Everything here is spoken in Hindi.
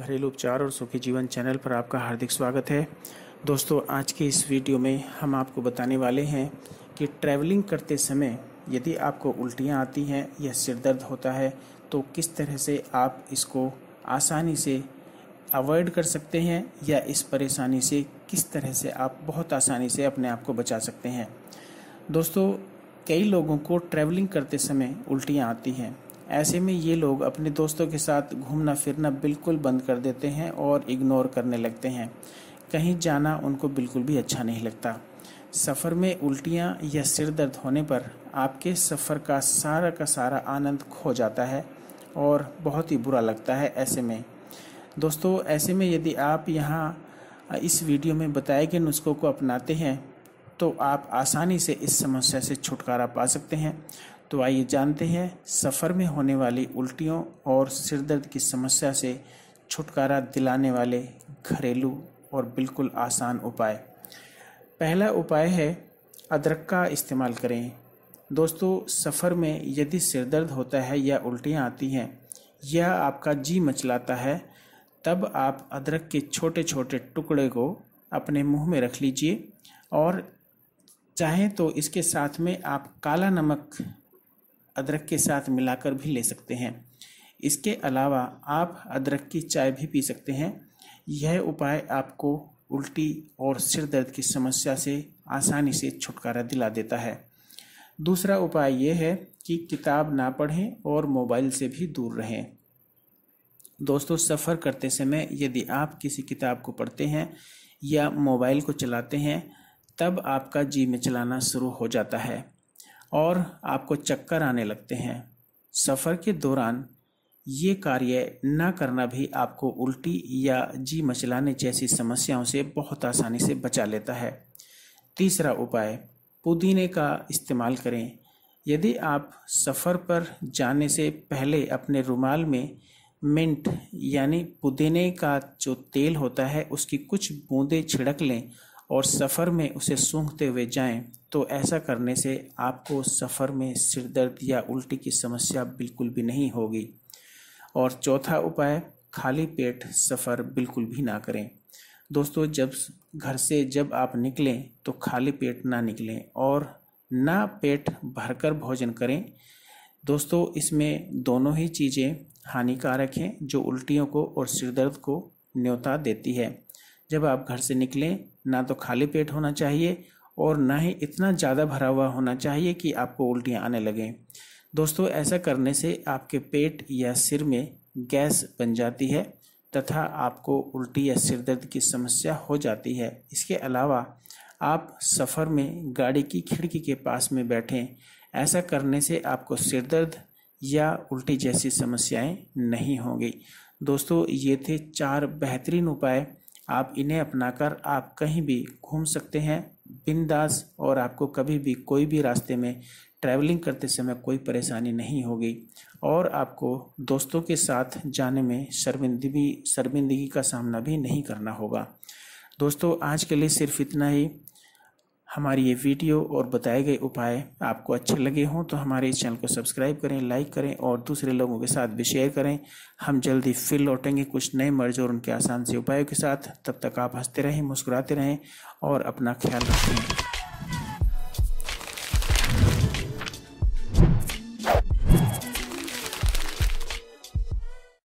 घरेलू उपचार और सुखी जीवन चैनल पर आपका हार्दिक स्वागत है दोस्तों आज के इस वीडियो में हम आपको बताने वाले हैं कि ट्रैवलिंग करते समय यदि आपको उल्टियाँ आती हैं या सिर दर्द होता है तो किस तरह से आप इसको आसानी से अवॉइड कर सकते हैं या इस परेशानी से किस तरह से आप बहुत आसानी से अपने आप को बचा सकते हैं दोस्तों कई लोगों को ट्रैवलिंग करते समय उल्टियाँ आती हैं ऐसे में ये लोग अपने दोस्तों के साथ घूमना फिरना बिल्कुल बंद कर देते हैं और इग्नोर करने लगते हैं कहीं जाना उनको बिल्कुल भी अच्छा नहीं लगता सफ़र में उल्टियाँ या सिर दर्द होने पर आपके सफ़र का सारा का सारा आनंद खो जाता है और बहुत ही बुरा लगता है ऐसे में दोस्तों ऐसे में यदि आप यहाँ इस वीडियो में बताए गए नुस्खों को अपनाते हैं तो आप आसानी से इस समस्या से छुटकारा पा सकते हैं तो आइए जानते हैं सफ़र में होने वाली उल्टियों और सिरदर्द की समस्या से छुटकारा दिलाने वाले घरेलू और बिल्कुल आसान उपाय पहला उपाय है अदरक का इस्तेमाल करें दोस्तों सफ़र में यदि सिरदर्द होता है या उल्टियाँ आती हैं या आपका जी मचलाता है तब आप अदरक के छोटे छोटे टुकड़े को अपने मुंह में रख लीजिए और चाहें तो इसके साथ में आप काला नमक अदरक के साथ मिलाकर भी ले सकते हैं इसके अलावा आप अदरक की चाय भी पी सकते हैं यह उपाय आपको उल्टी और सिर दर्द की समस्या से आसानी से छुटकारा दिला देता है दूसरा उपाय यह है कि किताब ना पढ़ें और मोबाइल से भी दूर रहें दोस्तों सफ़र करते समय यदि आप किसी किताब को पढ़ते हैं या मोबाइल को चलाते हैं तब आपका जी में चलाना शुरू हो जाता है और आपको चक्कर आने लगते हैं सफ़र के दौरान ये कार्य न करना भी आपको उल्टी या जी मचलाने जैसी समस्याओं से बहुत आसानी से बचा लेता है तीसरा उपाय पुदीने का इस्तेमाल करें यदि आप सफ़र पर जाने से पहले अपने रुमाल में मिंट यानी पुदीने का जो तेल होता है उसकी कुछ बूंदें छिड़क लें और सफ़र में उसे सूंघते हुए जाएं तो ऐसा करने से आपको सफ़र में सिरदर्द या उल्टी की समस्या बिल्कुल भी नहीं होगी और चौथा उपाय खाली पेट सफ़र बिल्कुल भी ना करें दोस्तों जब घर से जब आप निकलें तो खाली पेट ना निकलें और ना पेट भरकर भोजन करें दोस्तों इसमें दोनों ही चीज़ें हानिकारक हैं जो उल्टियों को और सिरदर्द को न्योता देती है जब आप घर से निकलें ना तो खाली पेट होना चाहिए और ना ही इतना ज़्यादा भरा हुआ होना चाहिए कि आपको उल्टियाँ आने लगें दोस्तों ऐसा करने से आपके पेट या सिर में गैस बन जाती है तथा आपको उल्टी या सिर दर्द की समस्या हो जाती है इसके अलावा आप सफ़र में गाड़ी की खिड़की के पास में बैठें ऐसा करने से आपको सिर दर्द या उल्टी जैसी समस्याएं नहीं होंगी दोस्तों ये थे चार बेहतरीन उपाय आप इन्हें अपनाकर आप कहीं भी घूम सकते हैं बिंदास और आपको कभी भी कोई भी रास्ते में ट्रैवलिंग करते समय कोई परेशानी नहीं होगी और आपको दोस्तों के साथ जाने में शर्मिंदगी शर्मिंदगी का सामना भी नहीं करना होगा दोस्तों आज के लिए सिर्फ इतना ही हमारी ये वीडियो और बताए गए उपाय आपको अच्छे लगे हों तो हमारे इस चैनल को सब्सक्राइब करें लाइक करें और दूसरे लोगों के साथ भी शेयर करें हम जल्दी फिर लौटेंगे कुछ नए मर्ज और उनके आसान से उपायों के साथ तब तक आप हंसते रहें मुस्कुराते रहें और अपना ख्याल रखें